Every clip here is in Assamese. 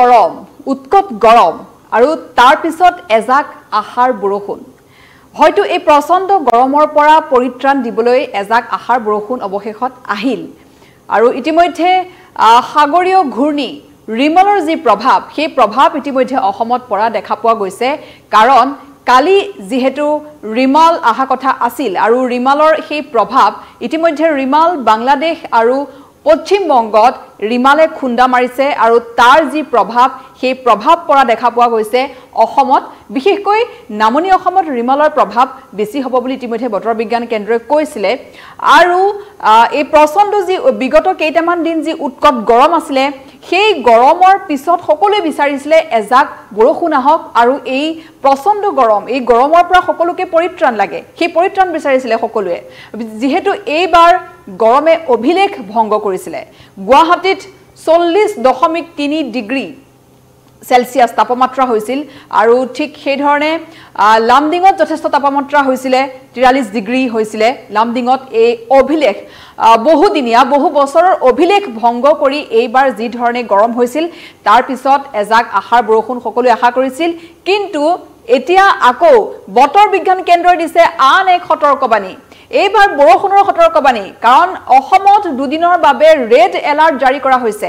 গৰম উৎকপ গৰম আৰু তাৰ পিছত এজাক আহাৰ বৰষুণ হয়তো এই প্ৰচণ্ড গৰমৰ পৰা পৰিত্ৰাণ দিবলৈ এজাক আহাৰ বৰষুণ অৱশেষত আহিল আৰু ইতিমধ্যে সাগৰীয় ঘূৰ্ণি ৰিমলৰ যি প্ৰভাৱ সেই প্ৰভাৱ ইতিমধ্যে অসমত পৰা দেখা পোৱা গৈছে কাৰণ কালি যিহেতু ৰিমাল অহা কথা আছিল আৰু ৰিমালৰ সেই প্ৰভাৱ ইতিমধ্যে ৰিমাল বাংলাদেশ আৰু পশ্চিমবংগত ৰিমালে খুন্দা মাৰিছে আৰু তাৰ যি প্ৰভাৱ সেই প্ৰভাৱ পৰা দেখা পোৱা গৈছে অসমত বিশেষকৈ নামনি অসমত ৰিমালৰ প্ৰভাৱ বেছি হ'ব বুলি ইতিমধ্যে বতৰ বিজ্ঞান কেন্দ্ৰই কৈছিলে আৰু এই প্ৰচণ্ড যি বিগত কেইটামান দিন যি উৎকট গৰম আছিলে সেই গৰমৰ পিছত সকলোৱে বিচাৰিছিলে এজাক বৰষুণ আহক আৰু এই প্ৰচণ্ড গৰম এই গৰমৰ পৰা সকলোকে পৰিত্ৰাণ লাগে সেই পৰিত্ৰাণ বিচাৰিছিলে সকলোৱে যিহেতু এইবাৰ গৰমে অভিলেখ ভংগ কৰিছিলে গুৱাহাটীত চল্লিছ দশমিক তিনি ডিগ্ৰী চেলচিয়াছ তাপমাত্ৰা হৈছিল আৰু ঠিক সেইধৰণে লামডিঙত যথেষ্ট তাপমাত্ৰা হৈছিলে তিৰাল্লিছ ডিগ্ৰী হৈছিলে লামডিঙত এই অভিলেখ বহুদিনীয়া বহু বছৰৰ অভিলেখ ভংগ কৰি এইবাৰ যিধৰণে গৰম হৈছিল তাৰ পিছত এজাক আহাৰ বৰষুণ সকলোৱে আশা কৰিছিল কিন্তু এতিয়া আকৌ বতৰ বিজ্ঞান কেন্দ্ৰই দিছে আন এক সতৰ্কবাণী এইবাৰ বৰষুণৰ সতৰ্কবাণী কাৰণ অসমত দুদিনৰ বাবে ৰেড এলাৰ্ট জাৰি কৰা হৈছে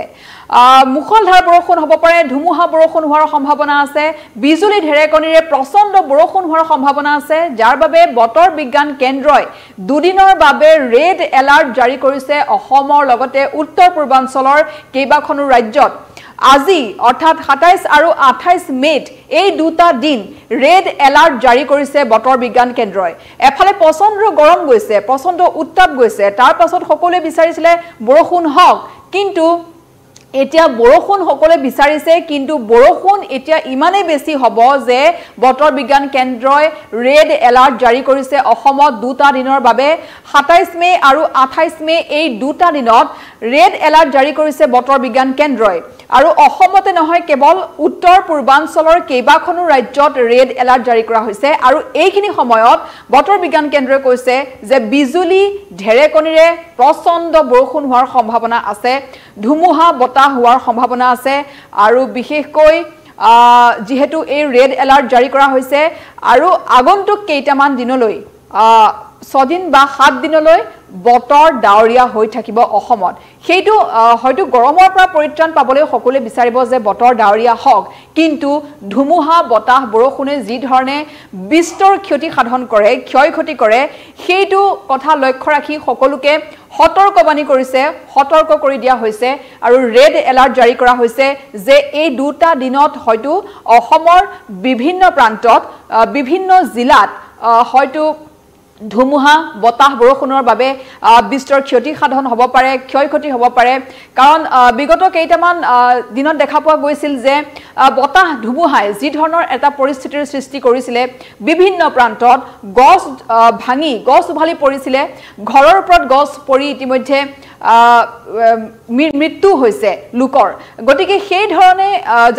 মুখলধাৰ বৰষুণ হ'ব পাৰে ধুমুহা বৰষুণ হোৱাৰ সম্ভাৱনা আছে বিজুলী ঢেৰেকণিৰে প্ৰচণ্ড বৰষুণ হোৱাৰ সম্ভাৱনা আছে যাৰ বাবে বতৰ বিজ্ঞান কেন্দ্ৰই দুদিনৰ বাবে ৰেড এলাৰ্ট জাৰি কৰিছে অসমৰ লগতে উত্তৰ পূৰ্বাঞ্চলৰ কেইবাখনো ৰাজ্যত আজি অৰ্থাৎ সাতাইছ আৰু আঠাইছ মেত এই দুটা দিন ৰেড এলাৰ্ট জাৰি কৰিছে বতৰ বিজ্ঞান কেন্দ্ৰই এফালে প্ৰচন্ড গৰম গৈছে প্ৰচন্ড উত্তাপ গৈছে তাৰ পাছত সকলোৱে বিচাৰিছিলে বৰষুণ হওক কিন্তু এতিয়া বৰষুণ সকলোৱে বিচাৰিছে কিন্তু বৰষুণ এতিয়া ইমানেই বেছি হব যে বতৰ বিজ্ঞান কেন্দ্ৰই ৰেড এলাৰ্ট জাৰি কৰিছে অসমত দুটা দিনৰ বাবে সাতাইছ মে আৰু আঠাইছ মে এই দুটা দিনত ৰেড এলাৰ্ট জাৰি কৰিছে বতৰ বিজ্ঞান কেন্দ্ৰই আৰু অসমতে নহয় কেৱল উত্তৰ পূৰ্বাঞ্চলৰ কেইবাখনো ৰাজ্যত ৰেড এলাৰ্ট জাৰি কৰা হৈছে আৰু এইখিনি সময়ত বতৰ বিজ্ঞান কেন্দ্ৰই কৈছে যে বিজুলী ঢেৰেকনিৰে প্ৰচণ্ড বৰষুণ হোৱাৰ সম্ভাৱনা আছে ধুমুহা বতাহ হোৱাৰ সম্ভাৱনা আছে আৰু বিশেষকৈ যিহেতু এই ৰেড এলাৰ্ট জাৰি কৰা হৈছে আৰু আগন্তুক কেইটামান দিনলৈ ছদিন বা সাত দিনলৈ বতৰ ডাৱৰীয়া হৈ থাকিব অসমত সেইটো হয়তো গৰমৰ পৰা পৰিত্ৰাণ পাবলৈ সকলোৱে বিচাৰিব যে বতৰ ডাৱৰীয়া হওক কিন্তু ধুমুহা বতাহ বৰষুণে যিধৰণে বিস্তৰ ক্ষতি সাধন কৰে ক্ষয় ক্ষতি কৰে সেইটো কথা লক্ষ্য ৰাখি সকলোকে সতৰ্কবাণী কৰিছে সতৰ্ক কৰি দিয়া হৈছে আৰু ৰেড এলাৰ্ট জাৰি কৰা হৈছে যে এই দুটা দিনত হয়তো অসমৰ বিভিন্ন প্ৰান্তত বিভিন্ন জিলাত হয়তো ধুমুহা বতাহ বৰষুণৰ বাবে বিস্তৰ ক্ষতি সাধন হ'ব পাৰে ক্ষয় ক্ষতি হ'ব পাৰে কাৰণ বিগত কেইটামান দিনত দেখা পোৱা গৈছিল যে বতাহ ধুমুহাই যি ধৰণৰ এটা পৰিস্থিতিৰ সৃষ্টি কৰিছিলে বিভিন্ন প্ৰান্তত গছ ভাঙি গছ উভালি পৰিছিলে ঘৰৰ ওপৰত গছ পৰি ইতিমধ্যে মৃত্যু হৈছে লোকৰ গতিকে সেইধৰণে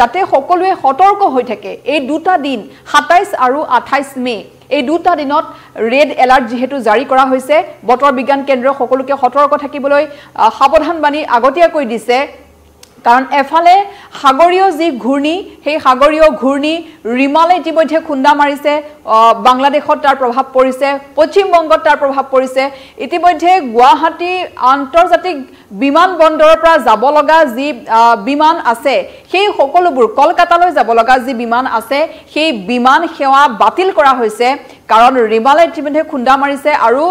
যাতে সকলোৱে সতৰ্ক হৈ থাকে এই দুটা দিন সাতাইছ আৰু আঠাইছ মে' এই দুটা দিনত ৰেড এলাৰ্ট যিহেতু জাৰি কৰা হৈছে বতৰ বিজ্ঞান কেন্দ্ৰ সকলোকে সতৰ্ক থাকিবলৈ সাৱধানবাণী আগতীয়াকৈ দিছে কাৰণ এফালে সাগৰীয় যি ঘূৰ্ণী সেই সাগৰীয় ঘূৰ্ণী ৰিমালে ইতিমধ্যে খুন্দা মাৰিছে বাংলাদেশত তাৰ প্ৰভাৱ পৰিছে পশ্চিমবংগত তাৰ প্ৰভাৱ পৰিছে ইতিমধ্যে গুৱাহাটী আন্তৰ্জাতিক বিমান বন্দৰৰ পৰা যাব লগা যি বিমান আছে সেই সকলোবোৰ কলকাতালৈ যাব লগা যি বিমান আছে সেই বিমান সেৱা বাতিল কৰা হৈছে কাৰণ ৰিমালে ইতিমধ্যে খুন্দা মাৰিছে আৰু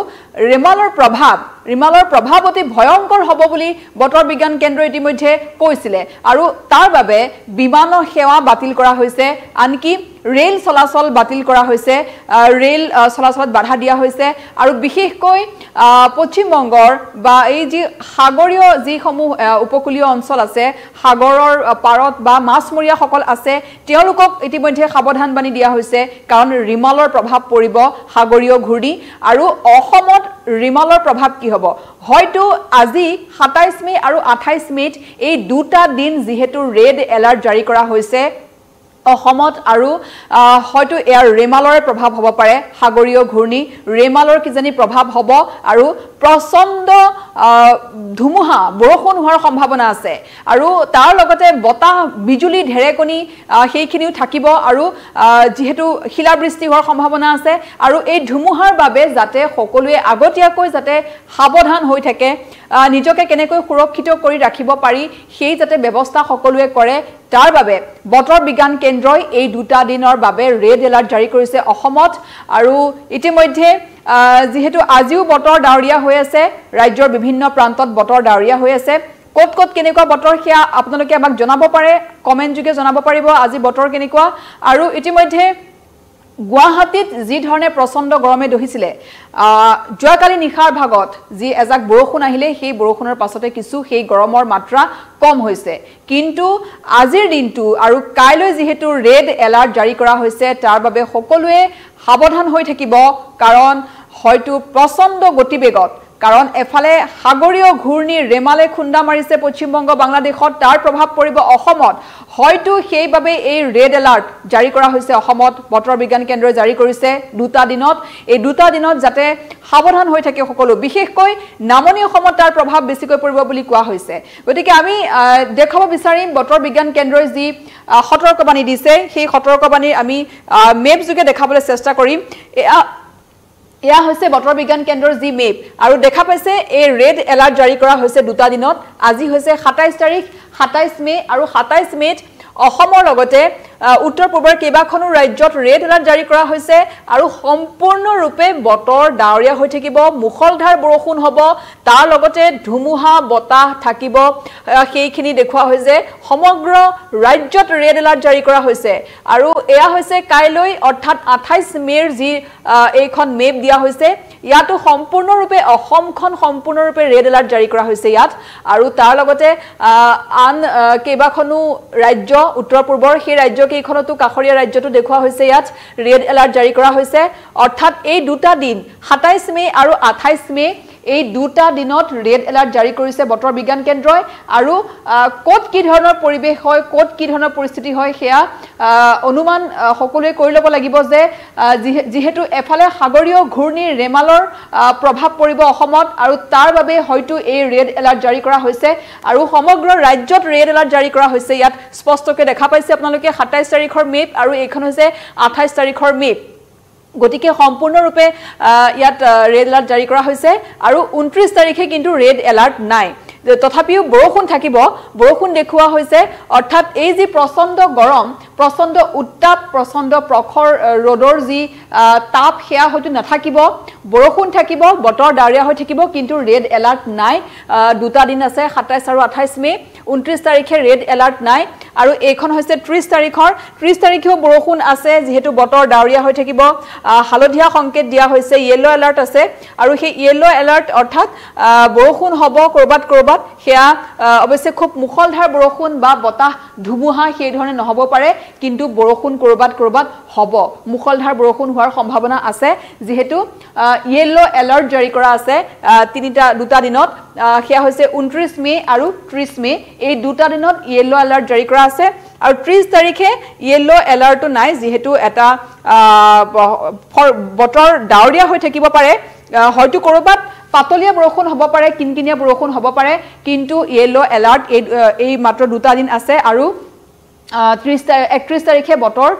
ৰিমালৰ প্ৰভাৱ ৰিমালৰ প্ৰভাৱ অতি ভয়ংকৰ হ'ব বুলি বতৰ বিজ্ঞান কেন্দ্ৰই ইতিমধ্যে কৈছিলে আৰু তাৰ বাবে বিমানৰ সেৱা বাতিল কৰা হৈছে আনকি ৰেল চলাচল বাতিল কৰা হৈছে ৰেল চলাচলত বাধা দিয়া হৈছে আৰু বিশেষকৈ পশ্চিমবংগৰ বা এই যি সাগৰীয় যিসমূহ উপকূলীয় অঞ্চল আছে সাগৰৰ পাৰত বা মাছমৰীয়াসকল আছে তেওঁলোকক ইতিমধ্যে সাৱধানবাণী দিয়া হৈছে কাৰণ ৰিমালৰ প্ৰভাৱ পৰিব সাগৰীয় ঘূৰ্ণি আৰু অসমত ৰিমালৰ প্ৰভাৱ কি হ'ব হয়তো আজি সাতাইছ মে' আৰু আঠাইছ মে'ত এই দুটা দিন যিহেতু ৰেড এলাৰ্ট জাৰি কৰা হৈছে অসমত আৰু হয়তো ইয়াৰ ৰেমালৰে প্ৰভাৱ হ'ব পাৰে সাগৰীয় ঘূৰ্ণী ৰেমালৰ কিজানি প্ৰভাৱ হ'ব আৰু প্ৰচণ্ড ধুমুহা বৰষুণ হোৱাৰ সম্ভাৱনা আছে আৰু তাৰ লগতে বতাহ বিজুলী ঢেৰেকণি সেইখিনিও থাকিব আৰু যিহেতু শিলাবৃষ্টি হোৱাৰ সম্ভাৱনা আছে আৰু এই ধুমুহাৰ বাবে যাতে সকলোৱে আগতীয়াকৈ যাতে সাৱধান হৈ থাকে নিজকে কেনেকৈ সুৰক্ষিত কৰি ৰাখিব পাৰি সেই যাতে ব্যৱস্থা সকলোৱে কৰে তাৰ বাবে বতৰ বিজ্ঞান কেন্দ্ৰই এই দুটা দিনৰ বাবে ৰেড এলাৰ্ট জাৰি কৰিছে অসমত আৰু ইতিমধ্যে যিহেতু আজিও বতৰ ডাৱৰীয়া হৈ আছে ৰাজ্যৰ বিভিন্ন প্ৰান্তত বতৰ ডাৱৰীয়া হৈ আছে ক'ত ক'ত কেনেকুৱা বতৰ সেয়া আপোনালোকে আমাক জনাব পাৰে কমেণ্টযোগে জনাব পাৰিব আজি বতৰ কেনেকুৱা আৰু ইতিমধ্যে গুৱাহাটীত যি ধৰণে প্ৰচণ্ড গৰমে দহিছিলে যোৱাকালি নিশাৰ ভাগত যি এজাক বৰষুণ আহিলে সেই বৰষুণৰ পাছতে কিছু সেই গৰমৰ মাত্ৰা কম হৈছে কিন্তু আজিৰ দিনটো আৰু কাইলৈ যিহেতু ৰেড এলাৰ্ট জাৰি কৰা হৈছে তাৰ বাবে সকলোৱে সাৱধান হৈ থাকিব কাৰণ হয়তো প্ৰচণ্ড গতিবেগত কাৰণ এফালে সাগৰীয় ঘূৰ্ণি ৰেমালে খুন্দা মাৰিছে পশ্চিমবংগ বাংলাদেশত তাৰ প্ৰভাৱ পৰিব অসমত হয়তো সেইবাবে এই ৰেড এলাৰ্ট জাৰি কৰা হৈছে অসমত বতৰ বিজ্ঞান কেন্দ্ৰই জাৰি কৰিছে দুটা দিনত এই দুটা দিনত যাতে সাৱধান হৈ থাকে সকলো বিশেষকৈ নামনি অসমত তাৰ প্ৰভাৱ বেছিকৈ পৰিব বুলি কোৱা হৈছে গতিকে আমি দেখুৱাব বিচাৰিম বতৰ বিজ্ঞান কেন্দ্ৰই যি সতৰ্কবাণী দিছে সেই সতৰ্কবাণী আমি মেপযোগে দেখাবলৈ চেষ্টা কৰিম এয়া এয়া হৈছে বতৰ বিজ্ঞান কেন্দ্ৰৰ যি মেপ আৰু দেখা পাইছে এই ৰেড এলাৰ্ট জাৰি কৰা হৈছে দুটা দিনত আজি হৈছে সাতাইছ তাৰিখ সাতাইছ মে আৰু সাতাইছ মে'ত অসমৰ লগতে উত্তৰ পূবৰ কেইবাখনো ৰাজ্যত ৰেড এলাৰ্ট জাৰি কৰা হৈছে আৰু সম্পূৰ্ণৰূপে বতৰ ডাৱৰীয়া হৈ থাকিব মুখলধাৰ বৰষুণ হ'ব তাৰ লগতে ধুমুহা বতাহ থাকিব সেইখিনি দেখুওৱা হৈছে সমগ্ৰ ৰাজ্যত ৰেড এলাৰ্ট জাৰি কৰা হৈছে আৰু এয়া হৈছে কাইলৈ অৰ্থাৎ আঠাইছ মে'ৰ যি এইখন মেপ দিয়া হৈছে ইয়াতো সম্পূৰ্ণৰূপে অসমখন সম্পূৰ্ণৰূপে ৰেড এলাৰ্ট জাৰি কৰা হৈছে ইয়াত আৰু তাৰ লগতে আন কেইবাখনো ৰাজ্য উত্তৰ পূবৰ সেই ৰাজ্য কেইখনতো কাষৰীয়া ৰাজ্যটো দেখুওৱা হৈছে ইয়াত ৰেড এলাৰ্ট জাৰি কৰা হৈছে অৰ্থাৎ এই দুটা দিন সাতাইছ মে আৰু আঠাইছ মে এই দুটা দিনত ৰেড এলাৰ্ট জাৰি কৰিছে বতৰ বিজ্ঞান কেন্দ্ৰ আৰু কত কি ধৰণৰ পৰিবেশ হয় কত কি ধৰণৰ পৰিস্থিতি হয় সেয়া অনুমান সকলোৱে কৰি লব লাগিব যে যেহেতু এফালে সাগৰীয় ৰেমালৰ প্ৰভাৱ পৰিব অসমত আৰু তাৰ বাবে হয়তো এই ৰেড এলাৰ্ট জাৰি কৰা হৈছে আৰু সমগ্ৰ ৰাজ্যত ৰেড এলাৰ্ট জাৰি কৰা হৈছে ইয়াত স্পষ্টকৈ দেখা পাইছে আপোনালোকে সাতাইশ তাৰিখৰ মেপ আৰু এইখান হৈছে আঠাইশ তাৰিখৰ মেপ গতিকে সম্পূৰ্ণৰূপে ইয়াত ৰেড এলাৰ্ট জাৰি কৰা হৈছে আৰু ঊনত্ৰিছ তাৰিখে কিন্তু ৰেড এলাৰ্ট নাই তথাপিও বৰষুণ থাকিব বৰষুণ দেখুওৱা হৈছে অৰ্থাৎ এই যি প্ৰচণ্ড গৰম প্ৰচণ্ড উত্তাপ প্ৰচণ্ড প্ৰখৰ ৰ'দৰ যি তাপ সেয়া হয়তো নাথাকিব বৰষুণ থাকিব বতৰ ডাৱৰীয়া হৈ থাকিব কিন্তু ৰেড এলাৰ্ট নাই দুটা দিন আছে সাতাইছ আৰু আঠাইছ মে ঊনত্ৰিছ তাৰিখে ৰেড এলাৰ্ট নাই আৰু এইখন হৈছে ত্ৰিছ তাৰিখৰ ত্ৰিছ তাৰিখেও বৰষুণ আছে যিহেতু বতৰ ডাৱৰীয়া হৈ থাকিব হালধীয়া সংকেত দিয়া হৈছে য়েল্ল' এলাৰ্ট আছে আৰু সেই য়েল্ল' এলাৰ্ট অৰ্থাৎ বৰষুণ হ'ব ক'ৰবাত ক'ৰবাত সেয়া অৱশ্যে খুব মুখলধাৰ বৰষুণ বা বতাহ ধুমুহা সেইধৰণে নহ'ব পাৰে কিন্তু বৰষুণ ক'ৰবাত ক'ৰবাত হ'ব মুখলধাৰ বৰষুণ হোৱাৰ সম্ভাৱনা আছে যিহেতু ইয়েল্লো এলাৰ্ট জাৰি কৰা আছে তিনটা দুটা দিনত সেয়া হৈছে উনত্ৰিশ মে আৰু ত্ৰিশ মে এই দুটা দিনত ইয়েল্লো এলাৰ্ট জাৰি কৰা আছে আৰু ত্ৰিশ তাৰিখে ইয়েল্লো এলাৰ্টো নাই যেহেতু এটা বতৰ ডাৱৰীয়া হৈ থাকিব পাৰে হয়তো ক'ৰবাত পাতলীয়া বৰষুণ হ'ব পাৰে কিনকিনীয়া বৰষুণ হ'ব পাৰে কিন্তু ইয়েল্লো এলাৰ্ট এই এই মাত্ৰ দুটা দিন আছে আৰু ত্ৰিশ একত্ৰিশ তাৰিখে বতৰ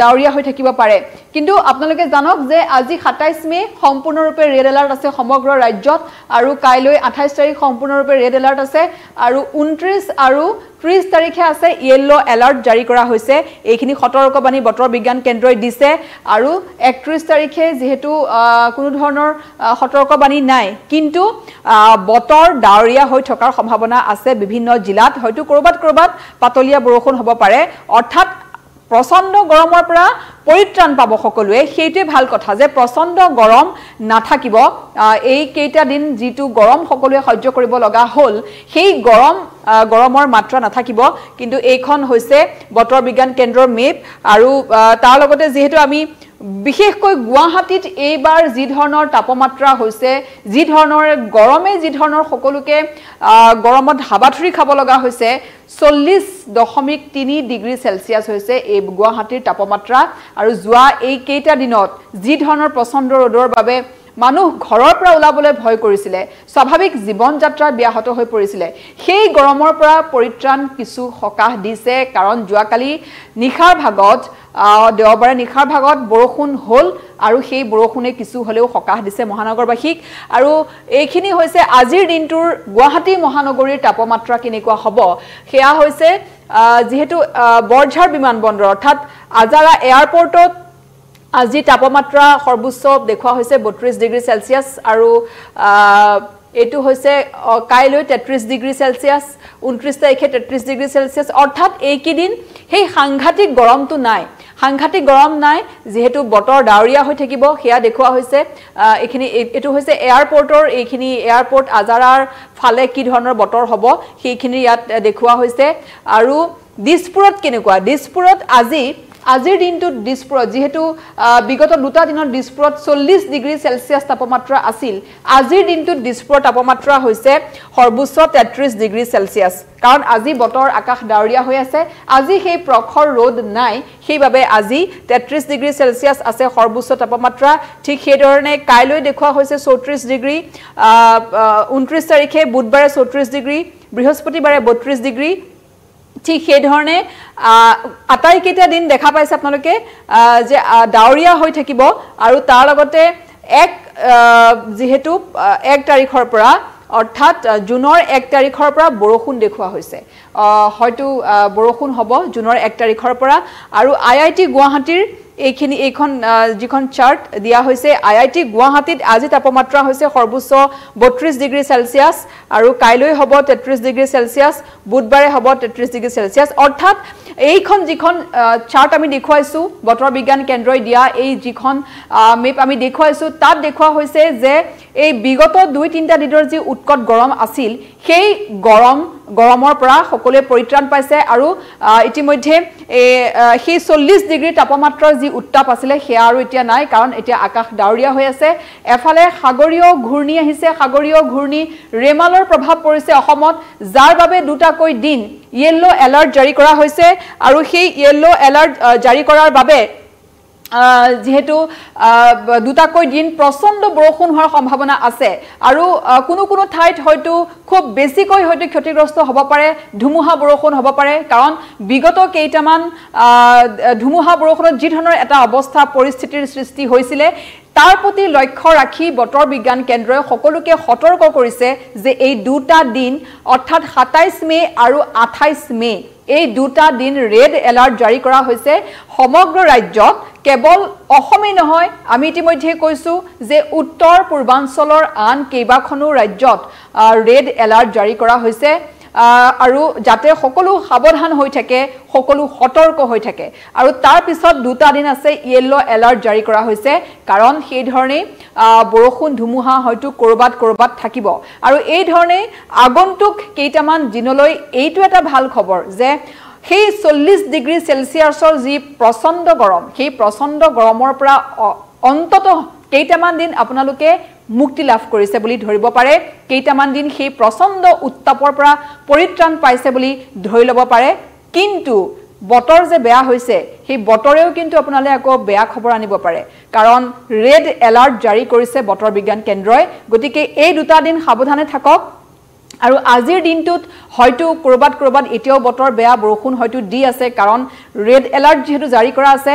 ডাৱৰীয়া হৈ থাকিব পাৰে কিন্তু আপোনালোকে জানক যে আজি সাতাইছ মে সম্পূৰ্ণৰূপে ৰেড এলাৰ্ট আছে সমগ্ৰ ৰাজ্যত আৰু কাইলৈ আঠাইছ তাৰিখ সম্পূৰ্ণৰূপে ৰেড এলাৰ্ট আছে আৰু ঊনত্ৰিছ আৰু ত্ৰিছ তাৰিখে আছে য়েল্ল' এলাৰ্ট জাৰি কৰা হৈছে এইখিনি সতৰ্কবাণী বতৰ বিজ্ঞান কেন্দ্ৰই দিছে আৰু একত্ৰিছ তাৰিখে যিহেতু কোনো ধৰণৰ সতৰ্কবাণী নাই কিন্তু বতৰ ডাৱৰীয়া হৈ থকাৰ সম্ভাৱনা আছে বিভিন্ন জিলাত হয়তো ক'ৰবাত ক'ৰবাত পাতলীয়া বৰষুণ হ'ব পাৰে অৰ্থাৎ প্ৰচণ্ড গৰমৰ পৰা পৰিত্ৰাণ পাব সকলোৱে সেইটোৱে ভাল কথা যে প্ৰচণ্ড গৰম নাথাকিব এইকেইটা দিন যিটো গৰম সকলোৱে সহ্য কৰিব লগা হ'ল সেই গৰম গৰমৰ মাত্ৰা নাথাকিব কিন্তু এইখন হৈছে বতৰ বিজ্ঞান কেন্দ্ৰৰ মেপ আৰু তাৰ লগতে যিহেতু আমি বিশেষকৈ গুৱাহাটীত এইবাৰ যি ধৰণৰ তাপমাত্ৰা হৈছে যি ধৰণৰ গৰমে যি ধৰণৰ সকলোকে গৰমত হাবাথুৰি খাব লগা হৈছে চল্লিছ দশমিক তিনি ডিগ্ৰী চেলচিয়াছ হৈছে এই গুৱাহাটীৰ তাপমাত্ৰা আৰু যোৱা এইকেইটা দিনত যি ধৰণৰ প্ৰচণ্ড ৰ'দৰ বাবে মানুহ ঘৰৰ পৰা ওলাবলৈ ভয় কৰিছিলে স্বাভাৱিক জীৱন যাত্ৰা ব্যাহত হৈ পৰিছিলে সেই গৰমৰ পৰা পৰিত্ৰাণ কিছু সকাহ দিছে কাৰণ যোৱাকালি নিশাৰ ভাগত দেওবাৰে নিশাৰ ভাগত বৰষুণ হ'ল আৰু সেই বৰষুণে কিছু হ'লেও সকাহ দিছে মহানগৰবাসীক আৰু এইখিনি হৈছে আজিৰ দিনটোৰ গুৱাহাটী মহানগৰীৰ তাপমাত্ৰা কেনেকুৱা হ'ব সেয়া হৈছে যিহেতু বৰঝাৰ বিমানবন্দৰ অৰ্থাৎ আজাৰা এয়াৰপৰ্টত আজি তাপমাত্ৰা সৰ্বোচ্চ দেখুওৱা হৈছে বত্ৰিছ ডিগ্ৰী চেলচিয়াছ আৰু এইটো হৈছে কাইলৈ তেত্ৰিছ ডিগ্ৰী চেলচিয়াছ ঊনত্ৰিছ তাৰিখে তেত্ৰিছ ডিগ্ৰী চেলচিয়াছ অৰ্থাৎ এইকেইদিন সেই সাংঘাতিক গৰমটো নাই সাংঘাতিক গৰম নাই যিহেতু বতৰ ডাৱৰীয়া হৈ থাকিব সেয়া দেখুওৱা হৈছে এইখিনি এইটো হৈছে এয়াৰপৰ্টৰ এইখিনি এয়াৰপৰ্ট আজাৰাৰ ফালে কি ধৰণৰ বতৰ হ'ব সেইখিনি ইয়াত দেখুওৱা হৈছে আৰু দিছপুৰত কেনেকুৱা দিছপুৰত আজি আজিৰ দিনটোত দিছপুৰত যিহেতু বিগত দুটা দিনত দিছপুৰত চল্লিছ ডিগ্ৰী চেলচিয়াছ তাপমাত্ৰা আছিল আজিৰ দিনটোত দিছপুৰৰ তাপমাত্ৰা হৈছে সৰ্বোচ্চ তেত্ৰিছ ডিগ্ৰী চেলচিয়াছ কাৰণ আজি বতৰ আকাশ ডাৱৰীয়া হৈ আছে আজি সেই প্ৰখৰ ৰ'দ নাই সেইবাবে আজি তেত্ৰিছ ডিগ্ৰী চেলচিয়াছ আছে সৰ্বোচ্চ তাপমাত্ৰা ঠিক সেইধৰণে কাইলৈ দেখুওৱা হৈছে চৌত্ৰিছ ডিগ্ৰী ঊনত্ৰিছ তাৰিখে বুধবাৰে চৌত্ৰিছ ডিগ্ৰী বৃহস্পতিবাৰে বত্ৰিছ ডিগ্ৰী ঠিক সেইধৰণে আটাইকেইটা দিন দেখা পাইছে আপোনালোকে যে ডাৱৰীয়া হৈ থাকিব আৰু তাৰ লগতে এক যিহেতু এক তাৰিখৰ পৰা অৰ্থাৎ জুনৰ এক তাৰিখৰ পৰা বৰষুণ দেখুওৱা হৈছে হয়তো বৰষুণ হ'ব জুনৰ এক তাৰিখৰ পৰা আৰু আই আই টি গুৱাহাটীৰ এইখিনি এইখন যিখন চাৰ্ট দিয়া হৈছে আই আই টি গুৱাহাটীত আজি তাপমাত্ৰা হৈছে সৰ্বোচ্চ বত্ৰিছ ডিগ্ৰী চেলচিয়াছ আৰু কাইলৈ হ'ব তেত্ৰিছ ডিগ্ৰী চেলচিয়াছ বুধবাৰে হ'ব তেত্ৰিছ ডিগ্ৰী চেলচিয়াছ অৰ্থাৎ এইখন যিখন চাৰ্ট আমি দেখুৱাইছোঁ বতৰ বিজ্ঞান কেন্দ্ৰই দিয়া এই যিখন মেপ আমি দেখুৱাইছোঁ তাত দেখুওৱা হৈছে যে এই বিগত দুই তিনিটা দিনৰ যি উৎকট গৰম আছিল সেই গৰম গৰমৰ পৰা সকলোৱে পৰিত্ৰাণ পাইছে আৰু ইতিমধ্যে সেই চল্লিছ ডিগ্ৰী তাপমাত্ৰাৰ যি উত্তাপ আছিলে সেয়া আৰু এতিয়া নাই কাৰণ এতিয়া আকাশ ডাৱৰীয়া হৈ আছে এফালে সাগৰীয় ঘূৰ্ণী আহিছে সাগৰীয় ঘূৰ্ণী ৰেমালৰ প্ৰভাৱ পৰিছে অসমত যাৰ বাবে দুটাকৈ দিন য়েল্ল' এলাৰ্ট জাৰি কৰা হৈছে আৰু সেই য়েল্ল' এলাৰ্ট জাৰি কৰাৰ বাবে যিহেতু দুটাকৈ দিন প্ৰচণ্ড বৰষুণ হোৱাৰ সম্ভাৱনা আছে আৰু কোনো কোনো ঠাইত হয়তো খুব বেছিকৈ হয়তো ক্ষতিগ্ৰস্ত হ'ব পাৰে ধুমুহা বৰষুণ হ'ব পাৰে কাৰণ বিগত কেইটামান ধুমুহা বৰষুণত যিধৰণৰ এটা অৱস্থা পৰিস্থিতিৰ সৃষ্টি হৈছিলে তাৰ প্ৰতি লক্ষ্য ৰাখি বতৰ বিজ্ঞান কেন্দ্ৰই সকলোকে সতৰ্ক কৰিছে যে এই দুটা দিন অৰ্থাৎ সাতাইছ মে' আৰু আঠাইছ মে' এই দুটা দিন ৰেড এলাৰ্ট জাৰি কৰা হৈছে সমগ্ৰ ৰাজ্যত কেৱল অসমেই নহয় আমি ইতিমধ্যেই কৈছোঁ যে উত্তৰ পূৰ্বাঞ্চলৰ আন কেইবাখনো ৰাজ্যত ৰেড এলাৰ্ট জাৰি কৰা হৈছে আৰু যাতে সকলো সাৱধান হৈ থাকে সকলো সতৰ্ক হৈ থাকে আৰু তাৰ পিছত দুটা দিন আছে য়েল্ল' এলাৰ্ট জাৰি কৰা হৈছে কাৰণ সেইধৰণেই বৰষুণ ধুমুহা হয়তো ক'ৰবাত ক'ৰবাত থাকিব আৰু এইধৰণেই আগন্তুক কেইটামান দিনলৈ এইটো এটা ভাল খবৰ যে সেই চল্লিছ ডিগ্ৰী চেলচিয়াছৰ যি প্ৰচণ্ড গৰম সেই প্ৰচণ্ড গৰমৰ পৰা অন্ততঃ কেইটামান দিন আপোনালোকে মুক্তি লাভ কৰিছে বুলি ধৰিব পাৰে কেইটামান দিন সেই প্ৰচণ্ড উত্তাপৰ পৰা পৰিত্ৰাণ পাইছে বুলি ধৰি ল'ব পাৰে কিন্তু বতৰ যে বেয়া হৈছে সেই বতৰেও কিন্তু আপোনালৈ আকৌ বেয়া খবৰ আনিব পাৰে কাৰণ ৰেড এলাৰ্ট জাৰি কৰিছে বতৰ বিজ্ঞান কেন্দ্ৰই গতিকে এই দুটা দিন সাৱধানে থাকক আৰু আজিৰ দিনটোত হয়তো ক'ৰবাত ক'ৰবাত এতিয়াও বতৰ বেয়া বৰষুণ হয়তো দি আছে কাৰণ ৰেড এলাৰ্ট যিহেতু জাৰি কৰা আছে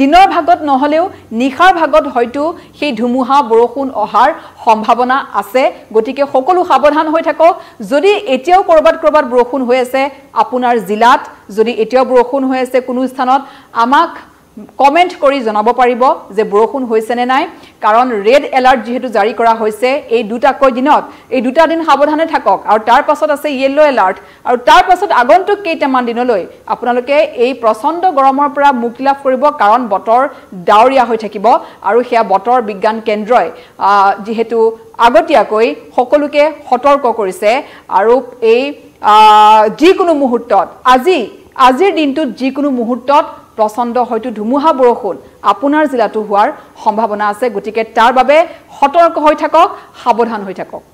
দিনৰ ভাগত নহ'লেও নিশাৰ ভাগত হয়তো সেই ধুমুহা বৰষুণ অহাৰ সম্ভাৱনা আছে গতিকে সকলো সাৱধান হৈ থাকক যদি এতিয়াও ক'ৰবাত ক'ৰবাত বৰষুণ হৈ আছে আপোনাৰ জিলাত যদি এতিয়াও বৰষুণ হৈ আছে কোনো স্থানত আমাক কমেণ্ট কৰি জনাব পাৰিব যে বৰষুণ হৈছেনে নাই কাৰণ ৰেড এলাৰ্ট যিহেতু জাৰি কৰা হৈছে এই দুটাকৈ দিনত এই দুটা দিন সাৱধানে থাকক আৰু তাৰ পাছত আছে য়েল্ল' এলাৰ্ট আৰু তাৰ পাছত আগন্তুক কেইটামান দিনলৈ আপোনালোকে এই প্ৰচণ্ড গৰমৰ পৰা মুক্তি লাভ কৰিব কাৰণ বতৰ ডাৱৰীয়া হৈ থাকিব আৰু সেয়া বতৰ বিজ্ঞান কেন্দ্ৰই যিহেতু আগতীয়াকৈ সকলোকে সতৰ্ক কৰিছে আৰু এই যিকোনো মুহূৰ্তত আজি আজিৰ দিনটোত যিকোনো মুহূৰ্তত প্ৰচণ্ড হয়তো ধুমুহা বৰষুণ আপোনাৰ জিলাতো হোৱাৰ সম্ভাৱনা আছে গতিকে তাৰ বাবে সতৰ্ক হৈ থাকক সাৱধান হৈ থাকক